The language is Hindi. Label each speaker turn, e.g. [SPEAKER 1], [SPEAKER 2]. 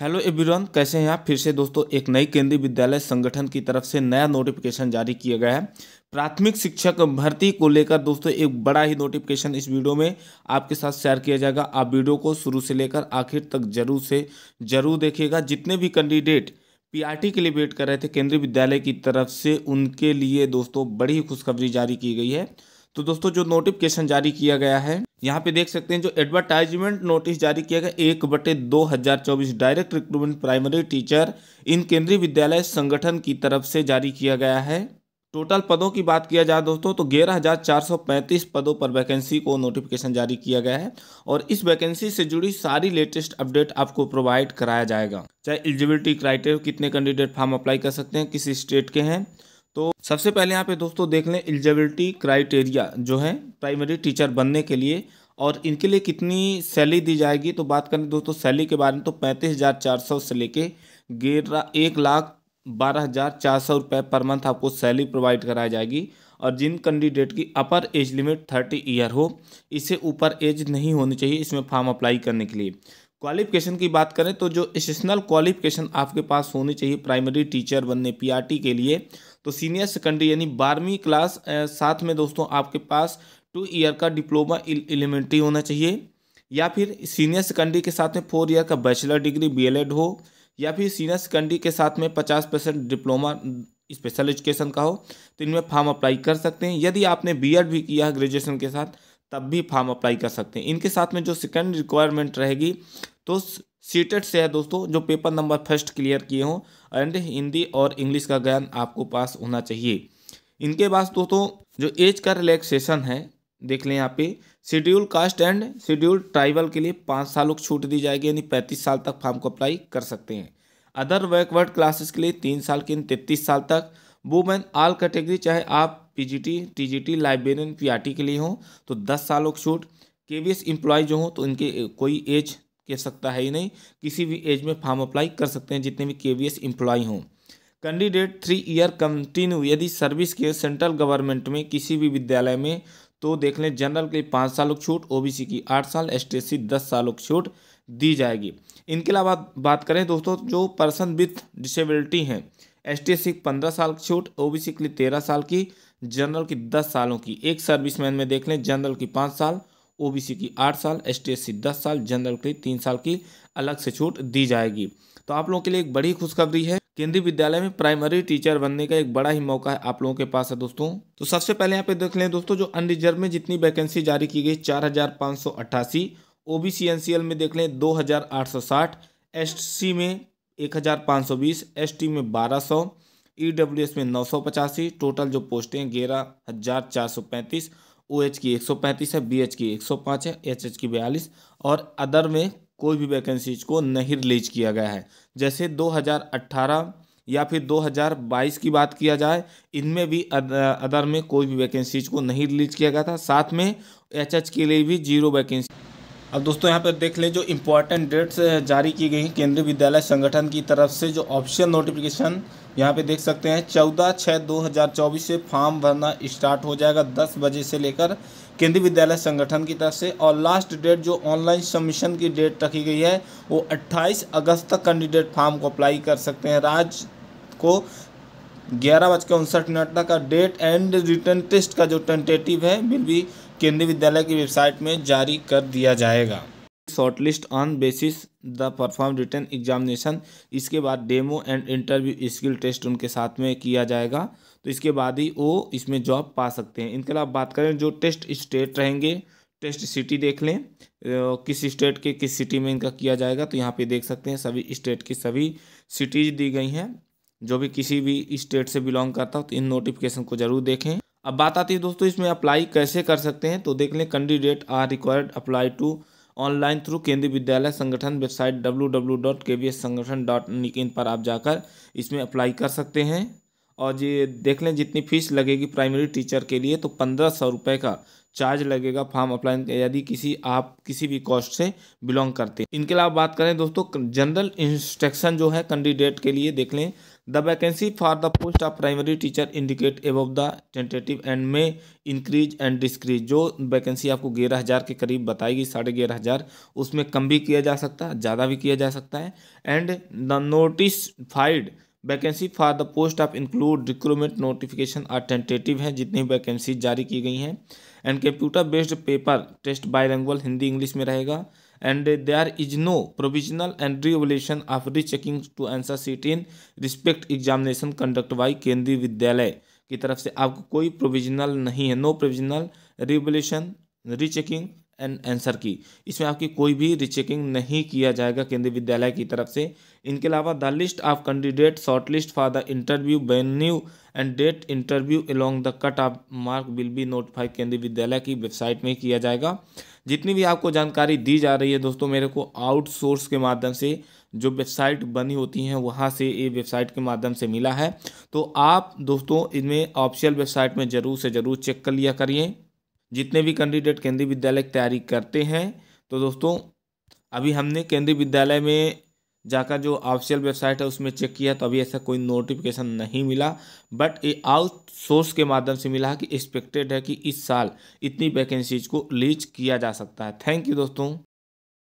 [SPEAKER 1] हेलो एवरीवन कैसे हैं आप फिर से दोस्तों एक नई केंद्रीय विद्यालय संगठन की तरफ से नया नोटिफिकेशन जारी किया गया है प्राथमिक शिक्षक भर्ती को लेकर दोस्तों एक बड़ा ही नोटिफिकेशन इस वीडियो में आपके साथ शेयर किया जाएगा आप वीडियो को शुरू से लेकर आखिर तक जरूर से जरूर देखिएगा जितने भी कैंडिडेट पी के लिए वेट कर रहे थे केंद्रीय विद्यालय की तरफ से उनके लिए दोस्तों बड़ी ही खुशखबरी जारी की गई है तो दोस्तों जो नोटिफिकेशन जारी किया गया है यहाँ पे देख सकते हैं जो एडवर्टाइजमेंट नोटिस जारी किया गया एक बटे दो हजार चौबीस direct recruitment primary teacher in Kendriya Vidyalaya संगठन की तरफ से जारी किया गया है टोटल पदों की बात किया जाए दोस्तों तो ग्यारह हज़ार चार सौ पैंतीस पदों पर वैकेंसी को नोटिफिकेशन जारी किया गया है और इस वैकेंसी से जुड़ी सारी लेटेस्ट अपडेट आपको प्रोवाइड कराया जाएगा चाहे एलिजिबिलिटी क्राइटेरिया कितने कैंडिडेट फॉर्म अप्लाई कर सकते हैं किस स्टेट के हैं सबसे पहले यहाँ पे दोस्तों देख लें एलिजिबिलिटी क्राइटेरिया जो है प्राइमरी टीचर बनने के लिए और इनके लिए कितनी सैली दी जाएगी तो बात करें दोस्तों सैली के बारे में तो पैंतीस हज़ार चार सौ से लेके ग्यारह एक लाख बारह हज़ार चार सौ रुपये पर मंथ आपको सैली प्रोवाइड कराई जाएगी और जिन कैंडिडेट की upper age limit thirty year हो इसे ऊपर एज नहीं होनी चाहिए इसमें फॉर्म अप्लाई करने के लिए क्वालिफिकेशन की बात करें तो जो एसेशनल क्वालिफिकेशन आपके पास होनी चाहिए प्राइमरी टीचर बनने पीआरटी के लिए तो सीनियर सेकेंडरी यानी बारहवीं क्लास साथ में दोस्तों आपके पास टू ईयर का डिप्लोमा एलिमेंट्री होना चाहिए या फिर सीनियर सेकेंडरी के साथ में फोर ईयर का बैचलर डिग्री बीएलएड हो या फिर सीनियर सेकेंडरी के साथ में पचास परसेंट डिप्लोमा स्पेशल एजुकेशन का हो तो इनमें फॉर्म अप्लाई कर सकते हैं यदि आपने बीएड भी किया है ग्रेजुएशन के साथ तब भी फॉर्म अप्लाई कर सकते हैं इनके साथ में जो सेकेंड रिक्वायरमेंट रहेगी तो सीटेट से है दोस्तों जो पेपर नंबर फर्स्ट क्लियर किए हों एंड हिंदी और इंग्लिश का ज्ञान आपको पास होना चाहिए इनके पास दोस्तों जो एज का रिलैक्सेशन है देख लें यहाँ पे schedule caste and schedule tribal के लिए पाँच सालों की छूट दी जाएगी यानी पैंतीस साल तक फॉर्म को अप्लाई कर सकते हैं अदर बैकवर्ड क्लासेस के लिए तीन साल के तैतीस साल तक वुमेन आल कैटेगरी चाहे आप पीजीटी टीजीटी लाइब्रेरियन पीआरटी के लिए हों तो दस सालों की छूट केवीएस एम्प्लॉय जो हों तो इनके कोई एज कह सकता है ही नहीं किसी भी एज में फॉर्म अप्लाई कर सकते हैं जितने भी के वी एस एम्प्लॉय हों कैंडिडेट थ्री ईयर कंटिन्यू यदि सर्विस के सेंट्रल गवर्नमेंट में किसी भी विद्यालय में तो देख लें जनरल के लिए पाँच साल की छूट ओबीसी की आठ साल एस टी एस सी दस सालों की छूट दी जाएगी इनके अलावा बात करें दोस्तों जो पर्सन विथ डिसेबिलिटी हैं एस टी एस सी पंद्रह साल की छूट ओबीसी के लिए तेरह साल की जनरल की दस सालों की एक मैन में देख लें जनरल की पाँच साल ओबीसी की आठ साल एस टी दस साल जनरल के तीन साल की अलग से छूट दी जाएगी तो आप लोगों के लिए एक बड़ी खुशखबरी है केंद्रीय विद्यालय में प्राइमरी टीचर बनने का एक बड़ा ही मौका है आप लोगों के पास है दोस्तों तो सबसे पहले यहाँ पे देख लें दोस्तों जो अनरिजर्व में जितनी वैकेंसी जारी की गई चार हजार पाँच सौ अट्ठासी ओबीसी एनसीएल में देख लें दो हजार आठ सौ साठ में एक हजार सौ बीस में बारह सौ ई डब्ल्यू एस में नौ सौ पचासी टोटल जो पोस्टें ग्यारह हजार चार सौ पैंतीस ओ OH की 135 है बी एच की 105 है एच एच की बयालीस और अदर में कोई भी वैकेंसीज को नहीं रिलीज किया गया है जैसे 2018 या फिर 2022 की बात किया जाए इनमें भी अदर में कोई भी वैकेंसीज को नहीं रिलीज किया गया था साथ में एच एच के लिए भी जीरो वैकेंसी अब दोस्तों यहाँ पर देख लें जो इम्पोर्टेंट डेट्स जारी की गई केंद्रीय विद्यालय संगठन की तरफ से जो ऑप्शन नोटिफिकेशन यहाँ पे देख सकते हैं चौदह छः दो हज़ार चौबीस से फॉर्म भरना स्टार्ट हो जाएगा दस बजे से लेकर केंद्रीय विद्यालय संगठन की तरफ से और लास्ट डेट जो ऑनलाइन सबमिशन की डेट रखी गई है वो 28 अगस्त तक कैंडिडेट फॉर्म को अप्लाई कर सकते हैं राज को ग्यारह बज के उनसठ मिनट तक का डेट एंड रिटर्न टेस्ट का जो टेंटेटिव है बिल भी केंद्रीय विद्यालय की वेबसाइट में जारी कर दिया जाएगा shortlist on basis the perform written examination इसके बाद demo and interview skill test उनके साथ में किया जाएगा तो इसके बाद ही वो इसमें जॉब पा सकते हैं इनके अलावा बात करें जो टेस्ट स्टेट रहेंगे टेस्ट सिटी देख लें किस स्टेट के किस सिटी में इनका किया जाएगा तो यहाँ पे देख सकते हैं सभी स्टेट की सभी सिटीज़ दी गई हैं जो भी किसी भी स्टेट से बिलोंग करता हो तो इन नोटिफिकेशन को जरूर देखें अब बात आती है दोस्तों इसमें अप्लाई कैसे कर सकते हैं तो देख लें candidate are required apply to online through Kendriya Vidyalaya Sangathan website W W dot K V S Sangathan dot in पर आप जाकर इसमें अप्लाई कर सकते हैं और ये देख लें जितनी फीस लगेगी प्राइमरी टीचर के लिए तो पंद्रह सौ रुपये का चार्ज लगेगा फॉर्म अप्लाई यदि किसी आप किसी भी कॉस्ट से बिलोंग करते हैं इनके अलावा बात करें दोस्तों जनरल इंस्ट्रक्शन जो है कैंडिडेट के लिए देख लें the vacancy for the post of primary teacher indicate above the tentative and may increase and decrease जो वैकेंसी आपको ग्यारह हज़ार के करीब बताएगी साढ़े ग्यारह हज़ार उसमें कम भी किया जा सकता है ज़्यादा भी किया जा सकता है and the notified vacancy for the post of include recruitment notification are tentative हैं जितनी वैकेंसी जारी की गई हैं and computer based paper test bilingual Hindi English में रहेगा and there is no provisional and re-evaluation of rechecking to answer sheet in respect examination conduct by केंद्रीय विद्यालय की तरफ से आपको कोई प्रोविजनल नहीं है no provisional revaluation rechecking and answer key इसमें आपकी कोई भी रिचेकिंग नहीं किया जाएगा केंद्रीय विद्यालय की तरफ से इनके अलावा the list of candidate short list for the interview venue and date interview along the cut off mark will be notify Kendriya Vidyalaya की वेबसाइट में किया जाएगा जितनी भी आपको जानकारी दी जा रही है दोस्तों मेरे को आउटसोर्स के माध्यम से जो वेबसाइट बनी होती हैं वहाँ से ये वेबसाइट के माध्यम से मिला है तो आप दोस्तों इनमें ऑफिशियल वेबसाइट में ज़रूर से ज़रूर चेक कर लिया करिए जितने भी कैंडिडेट केंद्रीय विद्यालय की तैयारी करते हैं तो दोस्तों अभी हमने केंद्रीय विद्यालय में जाकर जो ऑफिशियल वेबसाइट है उसमें चेक किया तो अभी ऐसा कोई नोटिफिकेशन नहीं मिला बट ये आउट सोर्स के माध्यम से मिला कि एक्सपेक्टेड है कि इस साल इतनी वैकेंसीज को लीज किया जा सकता है थैंक यू दोस्तों